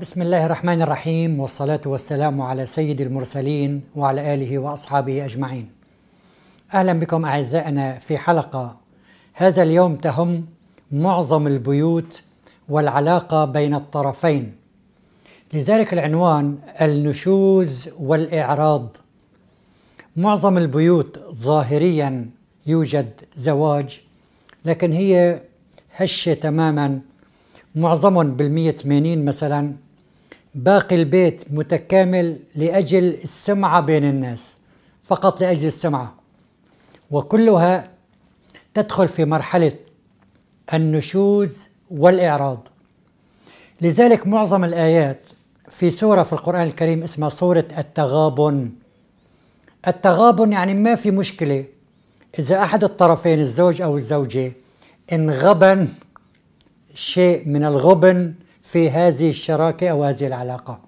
بسم الله الرحمن الرحيم والصلاة والسلام على سيد المرسلين وعلى آله وأصحابه أجمعين. أهلا بكم أعزائنا في حلقة هذا اليوم تهم معظم البيوت والعلاقة بين الطرفين. لذلك العنوان النشوز والإعراض. معظم البيوت ظاهريا يوجد زواج لكن هي هشة تماما معظم بالمية 180 مثلا باقي البيت متكامل لاجل السمعه بين الناس فقط لاجل السمعه وكلها تدخل في مرحله النشوز والاعراض لذلك معظم الايات في سوره في القران الكريم اسمها سوره التغابن التغابن يعني ما في مشكله اذا احد الطرفين الزوج او الزوجه انغبن شيء من الغبن في هذه الشراكة أو هذه العلاقة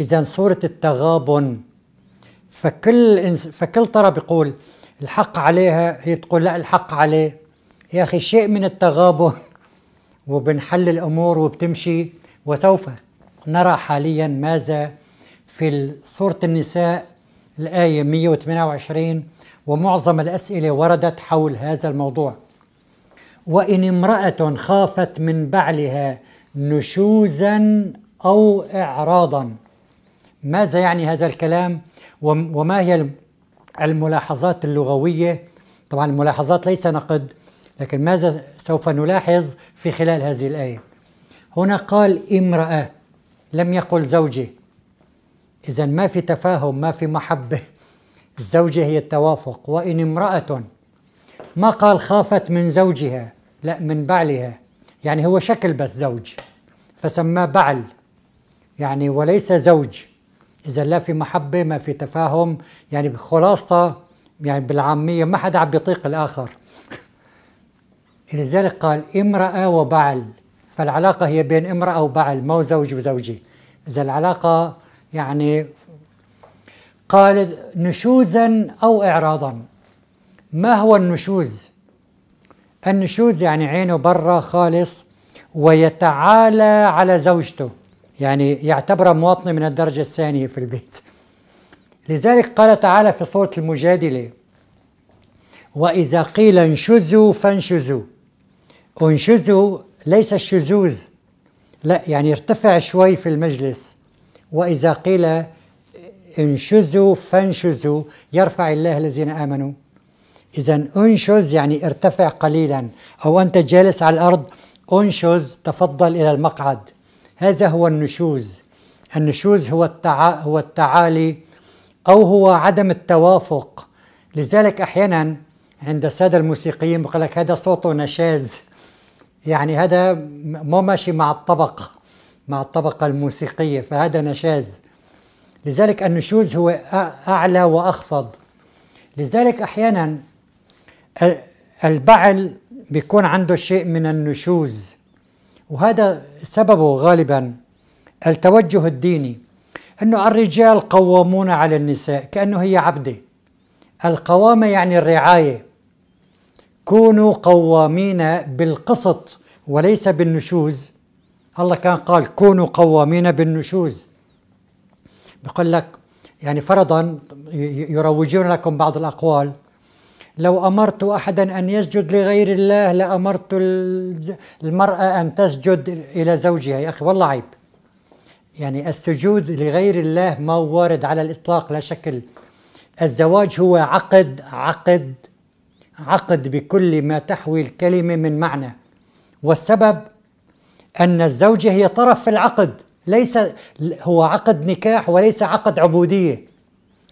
إذا صورة التغابن فكل فكل طرف يقول الحق عليها هي تقول لا الحق عليه يا أخي شيء من التغابن وبنحل الأمور وبتمشي وسوف نرى حاليا ماذا في صورة النساء الآية 128 ومعظم الأسئلة وردت حول هذا الموضوع وإن امرأة خافت من بعلها نشوزا أو إعراضا ماذا يعني هذا الكلام وما هي الملاحظات اللغوية طبعا الملاحظات ليس نقد لكن ماذا سوف نلاحظ في خلال هذه الآية هنا قال امرأة لم يقل زوجي إذا ما في تفاهم ما في محبة الزوجة هي التوافق وإن امرأة ما قال خافت من زوجها لا من بعلها يعني هو شكل بس زوج فسماه بعل يعني وليس زوج إذا لا في محبة ما في تفاهم يعني بخلاصة يعني بالعامية ما حدا عم بيطيق الآخر لذلك قال امرأة وبعل فالعلاقة هي بين امرأة وبعل مو زوج وزوجة إذا العلاقة يعني قال نشوزا أو إعراضا ما هو النشوز النشوز يعني عينه برا خالص ويتعالى على زوجته يعني يعتبرها مواطنة من الدرجة الثانية في البيت لذلك قال تعالى في سورة المجادلة وإذا قيل انشزوا فانشزوا انشزوا ليس الشذوذ لا يعني ارتفع شوي في المجلس وإذا قيل انشزوا فانشزوا يرفع الله الذين آمنوا إذا انشز يعني ارتفع قليلا أو أنت جالس على الأرض انشز تفضل إلى المقعد هذا هو النشوز النشوز هو, التع... هو التعالي أو هو عدم التوافق لذلك أحيانا عند السادة الموسيقيين بقول لك هذا صوته نشاز يعني هذا مو ماشي مع الطبقة مع الطبقة الموسيقية فهذا نشاز لذلك النشوز هو أعلى وأخفض لذلك أحيانا البعل بيكون عنده شيء من النشوز وهذا سببه غالبا التوجه الديني انه الرجال قوامون على النساء كانه هي عبده القوامه يعني الرعايه كونوا قوامين بالقسط وليس بالنشوز الله كان قال كونوا قوامين بالنشوز بقول لك يعني فرضا يروجون لكم بعض الاقوال لو أمرت أحدا أن يسجد لغير الله لأمرت المرأة أن تسجد إلى زوجها يا أخي والله عيب يعني السجود لغير الله ما وارد على الإطلاق لا شكل الزواج هو عقد عقد عقد بكل ما تحوي الكلمة من معنى والسبب أن الزوجة هي طرف في العقد ليس هو عقد نكاح وليس عقد عبودية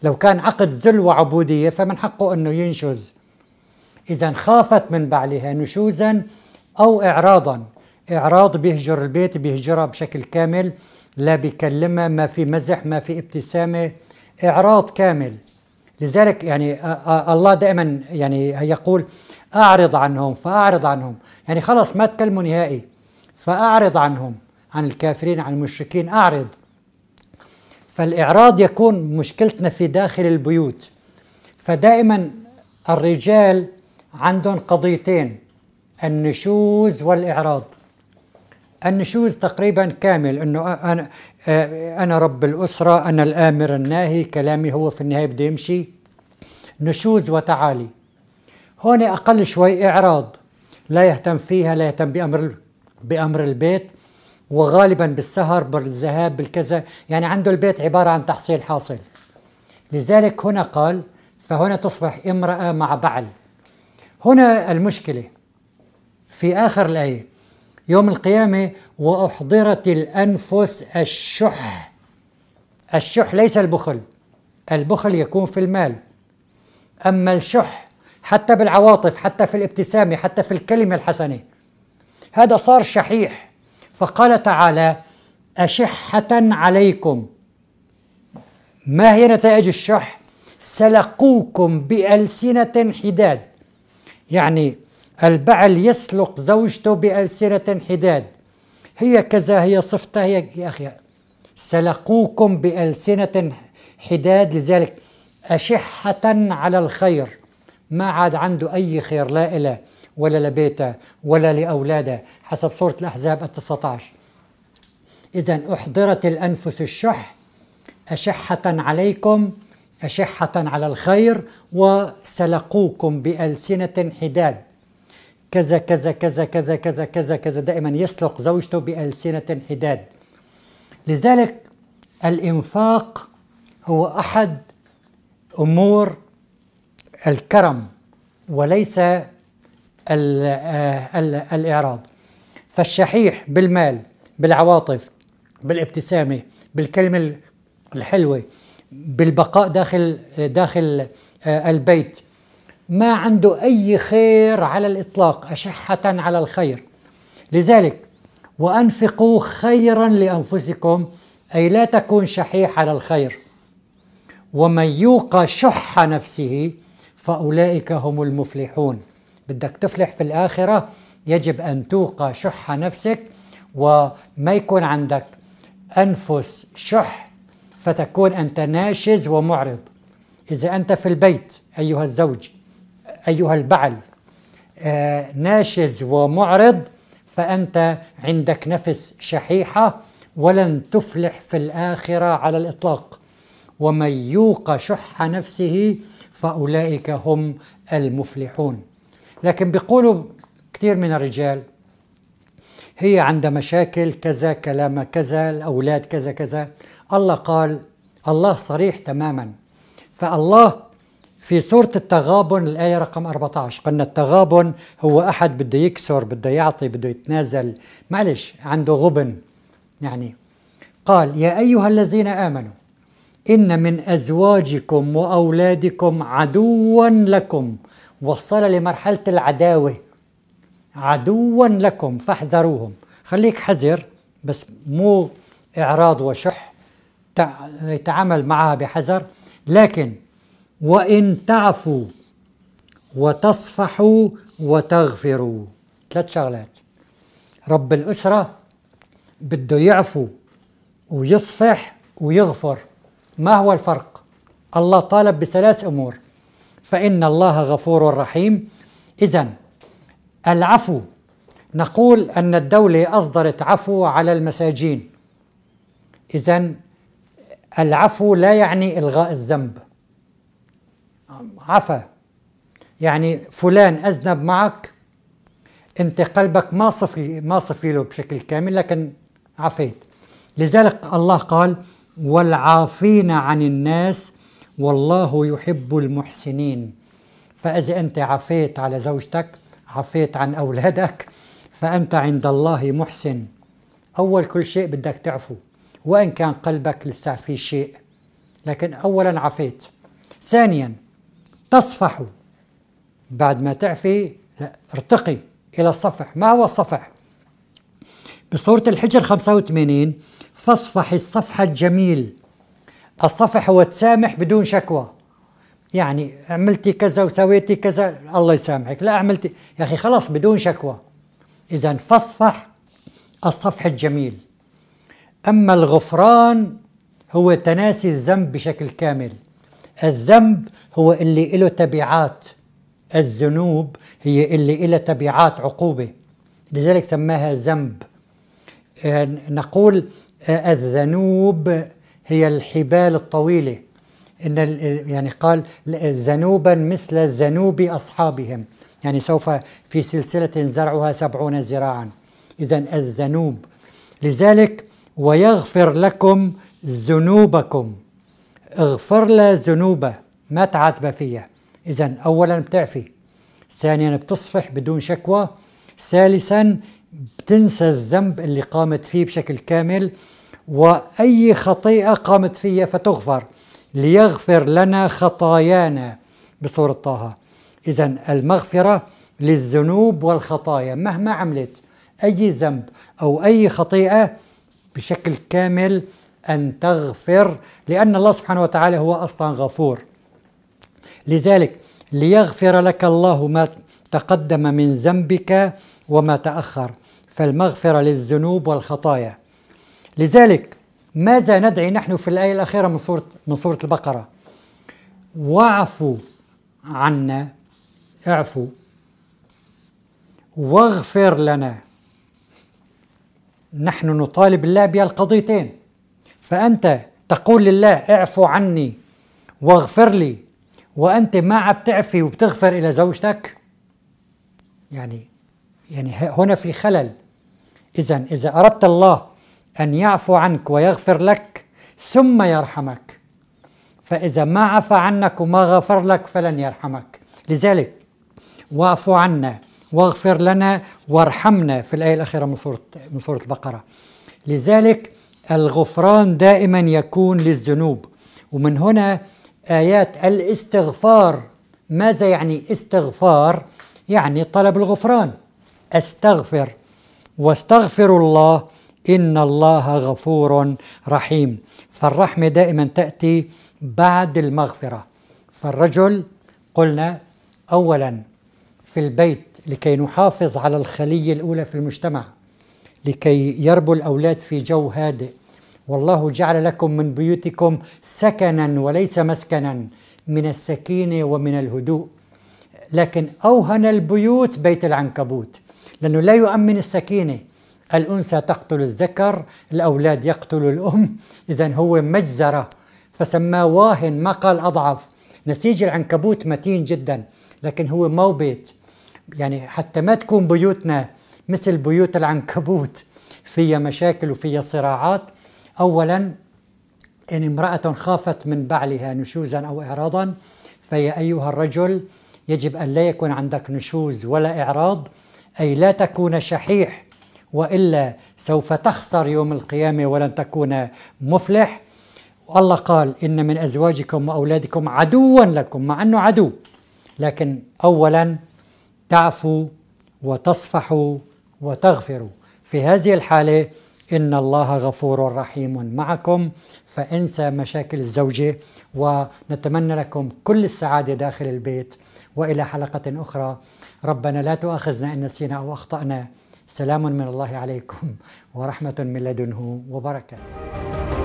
لو كان عقد ذل وعبودية فمن حقه أنه ينشز إذا خافت من بعلها نشوزا أو إعراضا إعراض بيهجر البيت بيهجرها بشكل كامل لا بيكلمها ما في مزح ما في ابتسامة إعراض كامل لذلك يعني الله دائما يعني يقول أعرض عنهم فأعرض عنهم يعني خلص ما تكلموا نهائي فأعرض عنهم عن الكافرين عن المشركين أعرض فالإعراض يكون مشكلتنا في داخل البيوت فدائما الرجال عندهم قضيتين النشوز والإعراض النشوز تقريبا كامل انه انا انا رب الاسره انا الامر الناهي كلامي هو في النهايه بده يمشي نشوز وتعالي هون اقل شوي اعراض لا يهتم فيها لا يهتم بامر بامر البيت وغالبا بالسهر بالذهاب بالكذا يعني عنده البيت عبارة عن تحصيل حاصل لذلك هنا قال فهنا تصبح امرأة مع بعل هنا المشكلة في آخر الآية يوم القيامة وأحضرت الأنفس الشح الشح ليس البخل البخل يكون في المال أما الشح حتى بالعواطف حتى في الابتسامة حتى في الكلمة الحسنة هذا صار شحيح فقال تعالى أشحة عليكم ما هي نتائج الشح؟ سلقوكم بألسنة حداد يعني البعل يسلق زوجته بألسنة حداد هي كذا هي صفتها هي يا أخي سلقوكم بألسنة حداد لذلك أشحة على الخير ما عاد عنده أي خير لا إله ولا لبيته ولا لأولاده حسب سورة الأحزاب التسعة عشر إذا أحضرت الأنفس الشح أشحة عليكم أشحة على الخير وسلقوكم بألسنة حداد كذا كذا كذا كذا كذا كذا كذا دائما يسلق زوجته بألسنة حداد لذلك الإنفاق هو أحد أمور الكرم وليس آه، الإعراض فالشحيح بالمال بالعواطف بالابتسامة بالكلمة الحلوة بالبقاء داخل داخل آه، البيت ما عنده أي خير على الإطلاق أشحة على الخير لذلك وأنفقوا خيرا لأنفسكم أي لا تكون شحيح على الخير ومن يوق شح نفسه فأولئك هم المفلحون بدك تفلح في الآخرة يجب أن توقى شح نفسك وما يكون عندك أنفس شح فتكون أنت ناشز ومعرض إذا أنت في البيت أيها الزوج أيها البعل آه، ناشز ومعرض فأنت عندك نفس شحيحة ولن تفلح في الآخرة على الإطلاق ومن يوق شح نفسه فأولئك هم المفلحون لكن بيقولوا كثير من الرجال هي عندها مشاكل كذا كلامها كذا الأولاد كذا كذا الله قال الله صريح تماما فالله في سورة التغابن الآية رقم 14 قلنا التغابن هو أحد بده يكسر بده يعطي بده يتنازل معلش عنده غبن يعني قال يا أيها الذين آمنوا إن من أزواجكم وأولادكم عدوا لكم وصل لمرحلة العداوة عدوا لكم فاحذروهم خليك حذر بس مو إعراض وشح تعامل معها بحذر لكن وإن تعفوا وتصفحوا وتغفروا ثلاث شغلات رب الأسرة بده يعفو ويصفح ويغفر ما هو الفرق الله طالب بثلاث أمور فإن الله غفور رحيم إذا العفو نقول أن الدولة أصدرت عفو على المساجين إذا العفو لا يعني إلغاء الذنب عفا يعني فلان أذنب معك أنت قلبك ما صفي ما صفي له بشكل كامل لكن عفيت لذلك الله قال والعافين عن الناس والله يحب المحسنين فإذا أنت عفيت على زوجتك عفيت عن أولادك فأنت عند الله محسن أول كل شيء بدك تعفو وإن كان قلبك لسه في شيء لكن أولا عفيت ثانيا تصفح بعد ما تعفي لا ارتقي إلى الصفح ما هو الصفح؟ بصورة الحجر 85 فاصفح الصفح الجميل الصفح هو تسامح بدون شكوى يعني عملتي كذا وسويتي كذا الله يسامحك لا عملتي يا أخي خلاص بدون شكوى إذا فاصفح الصفح الجميل أما الغفران هو تناسي الذنب بشكل كامل الذنب هو اللي له تبعات الذنوب هي اللي لها تبعات عقوبة لذلك سماها ذنب آه، نقول آه، الذنوب هي الحبال الطويلة إن يعني قال ذنوبا مثل ذنوب أصحابهم يعني سوف في سلسلة زرعها سبعون ذراعا إذا الذنوب لذلك ويغفر لكم ذنوبكم اغفر له ذنوبه ما تعاتبه فيها إذا أولا بتعفي ثانيا بتصفح بدون شكوى ثالثا بتنسى الذنب اللي قامت فيه بشكل كامل واي خطيئه قامت فيها فتغفر ليغفر لنا خطايانا بصوره طه اذا المغفره للذنوب والخطايا مهما عملت اي ذنب او اي خطيئه بشكل كامل ان تغفر لان الله سبحانه وتعالى هو اصلا غفور لذلك ليغفر لك الله ما تقدم من ذنبك وما تاخر فالمغفره للذنوب والخطايا لذلك ماذا ندعي نحن في الآية الأخيرة من سورة من سورة البقرة؟ واعفوا عنا اعفوا واغفر لنا نحن نطالب الله بالقضيتين فأنت تقول لله اعفو عني واغفر لي وأنت ما عم تعفي وبتغفر إلى زوجتك يعني يعني هنا في خلل إذا إذا أردت الله أن يعفو عنك ويغفر لك ثم يرحمك فإذا ما عفى عنك وما غفر لك فلن يرحمك لذلك واعف عنا واغفر لنا وارحمنا في الآية الأخيرة من سورة, من سورة البقرة لذلك الغفران دائما يكون للذنوب ومن هنا آيات الاستغفار ماذا يعني استغفار؟ يعني طلب الغفران استغفر واستغفر الله إن الله غفور رحيم فالرحمة دائما تأتي بعد المغفرة فالرجل قلنا أولا في البيت لكي نحافظ على الخلية الأولى في المجتمع لكي يربو الأولاد في جو هادئ والله جعل لكم من بيوتكم سكنا وليس مسكنا من السكينة ومن الهدوء لكن أوهن البيوت بيت العنكبوت لأنه لا يؤمن السكينة الأنثى تقتل الذكر الأولاد يقتلوا الأم إذا هو مجزرة فسماه واهن ما قال أضعف نسيج العنكبوت متين جدا لكن هو مو بيت يعني حتى ما تكون بيوتنا مثل بيوت العنكبوت فيها مشاكل وفيها صراعات أولا إن امرأة خافت من بعلها نشوزا أو إعراضا فيا أيها الرجل يجب أن لا يكون عندك نشوز ولا إعراض أي لا تكون شحيح والا سوف تخسر يوم القيامه ولن تكون مفلح الله قال ان من ازواجكم واولادكم عدوا لكم مع انه عدو لكن اولا تعفوا وتصفحوا وتغفروا في هذه الحاله ان الله غفور رحيم معكم فانسى مشاكل الزوجه ونتمنى لكم كل السعاده داخل البيت والى حلقه اخرى ربنا لا تؤاخذنا ان نسينا او اخطانا سلام من الله عليكم ورحمة من لدنه وبركاته